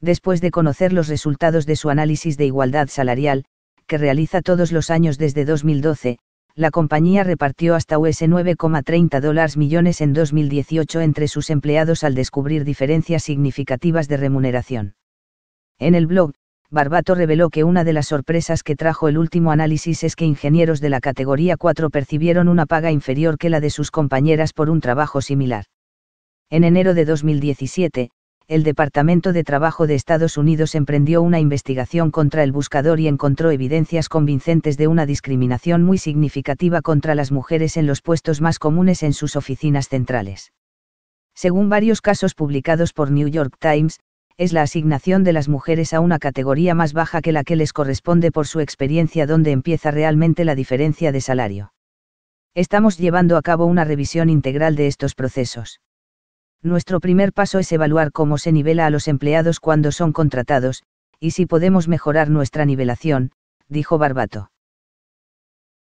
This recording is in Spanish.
después de conocer los resultados de su análisis de igualdad salarial, que realiza todos los años desde 2012, la compañía repartió hasta US 9,30 millones en 2018 entre sus empleados al descubrir diferencias significativas de remuneración. En el blog, Barbato reveló que una de las sorpresas que trajo el último análisis es que ingenieros de la categoría 4 percibieron una paga inferior que la de sus compañeras por un trabajo similar. En enero de 2017, el Departamento de Trabajo de Estados Unidos emprendió una investigación contra el buscador y encontró evidencias convincentes de una discriminación muy significativa contra las mujeres en los puestos más comunes en sus oficinas centrales. Según varios casos publicados por New York Times, es la asignación de las mujeres a una categoría más baja que la que les corresponde por su experiencia donde empieza realmente la diferencia de salario. Estamos llevando a cabo una revisión integral de estos procesos. Nuestro primer paso es evaluar cómo se nivela a los empleados cuando son contratados, y si podemos mejorar nuestra nivelación, dijo Barbato.